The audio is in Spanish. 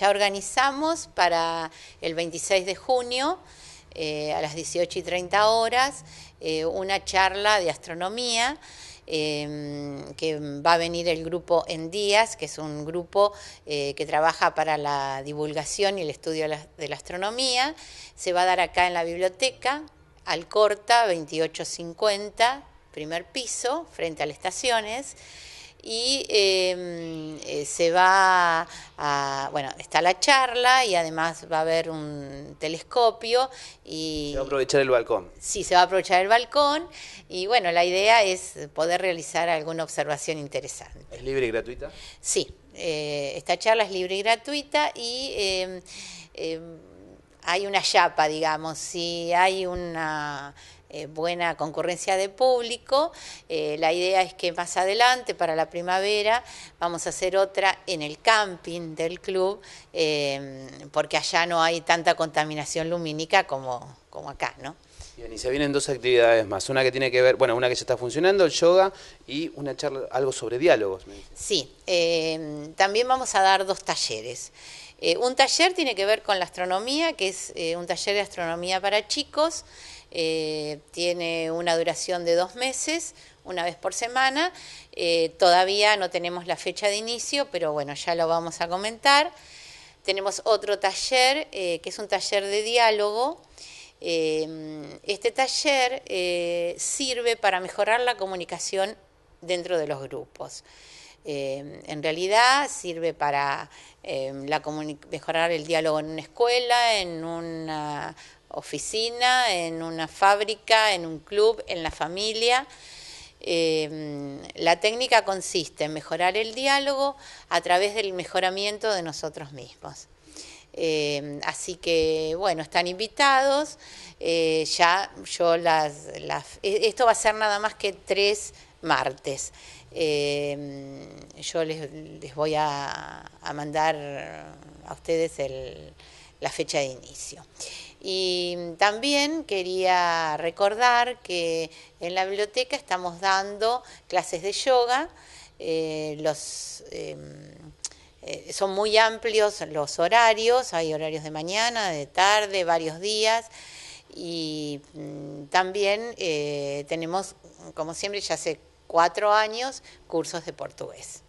Ya organizamos para el 26 de junio eh, a las 18 y 30 horas eh, una charla de astronomía. Em, que va a venir el grupo En Días, que es un grupo eh, que trabaja para la divulgación y el estudio de la, astronomía. Se va a dar acá en la biblioteca, al Corta 2850, primer piso, frente a las estaciones y em, eh, se va a, bueno, está la charla y además va a haber un telescopio y... Se va a aprovechar el balcón. Sí, se va a aprovechar el balcón y bueno, la idea es poder realizar alguna observación interesante. ¿Es libre y gratuita? Sí, eh, esta charla es libre y gratuita y... Em, em, hay una chapa, digamos, si hay una eh, buena concurrencia de público. Eh, la idea es que más adelante, para la primavera, vamos a hacer otra en el camping del club, eh, porque allá no hay tanta contaminación lumínica como, como acá, ¿no? Bien, y se vienen dos actividades más, una que tiene que ver, bueno, una que ya está funcionando, el yoga, y una charla, algo sobre diálogos. sí, también vamos a dar dos talleres. Eh, un taller tiene que ver con la astronomía, que es eh, un taller de astronomía para chicos, eh, tiene una duración de dos meses, una vez por semana. todavía no tenemos la fecha de inicio, pero bueno, ya lo vamos a comentar. Tenemos otro taller, que es un taller de diálogo. este taller sirve para mejorar la comunicación dentro de los grupos. Eh, en realidad sirve para eh, mejorar el diálogo en una escuela, en una oficina, en una fábrica, en un club, en la familia. Eh, la técnica consiste en mejorar el diálogo a través del mejoramiento de nosotros mismos. así que, bueno, están invitados. ya yo las, las, e-, Esto va a ser nada más que tres martes. Em, yo les, voy a, mandar a ustedes la fecha de inicio. Y también quería recordar que en la biblioteca estamos dando clases de yoga. Eh, los em, eh, son muy amplios los horarios, hay horarios de mañana, de tarde, varios días. Y mm, también eh, tenemos, como siempre, ya se cuatro años cursos de portugués.